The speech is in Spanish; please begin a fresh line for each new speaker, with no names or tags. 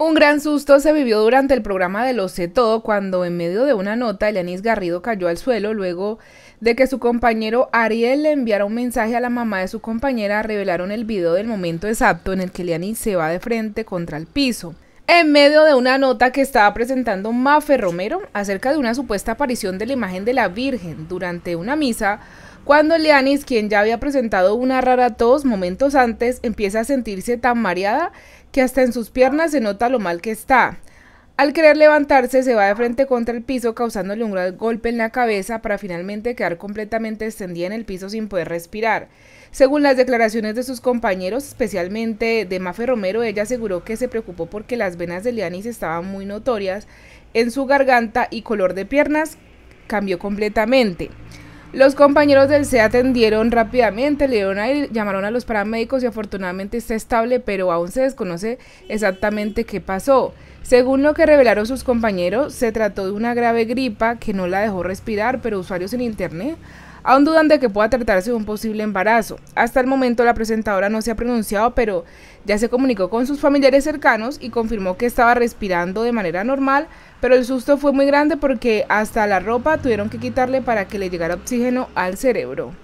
Un gran susto se vivió durante el programa de Lo sé todo cuando en medio de una nota Elianis Garrido cayó al suelo luego de que su compañero Ariel le enviara un mensaje a la mamá de su compañera, revelaron el video del momento exacto en el que Elianis se va de frente contra el piso. En medio de una nota que estaba presentando Mafe Romero acerca de una supuesta aparición de la imagen de la Virgen durante una misa, cuando Leanis, quien ya había presentado una rara tos momentos antes, empieza a sentirse tan mareada que hasta en sus piernas se nota lo mal que está. Al querer levantarse, se va de frente contra el piso, causándole un gran golpe en la cabeza para finalmente quedar completamente extendida en el piso sin poder respirar. Según las declaraciones de sus compañeros, especialmente de Mafe Romero, ella aseguró que se preocupó porque las venas de Leanis estaban muy notorias en su garganta y color de piernas cambió completamente. Los compañeros del CEA atendieron rápidamente, le dieron llamaron a los paramédicos y afortunadamente está estable, pero aún se desconoce exactamente qué pasó. Según lo que revelaron sus compañeros, se trató de una grave gripa que no la dejó respirar, pero usuarios en Internet aún dudan de que pueda tratarse de un posible embarazo. Hasta el momento la presentadora no se ha pronunciado, pero ya se comunicó con sus familiares cercanos y confirmó que estaba respirando de manera normal, pero el susto fue muy grande porque hasta la ropa tuvieron que quitarle para que le llegara oxígeno al cerebro.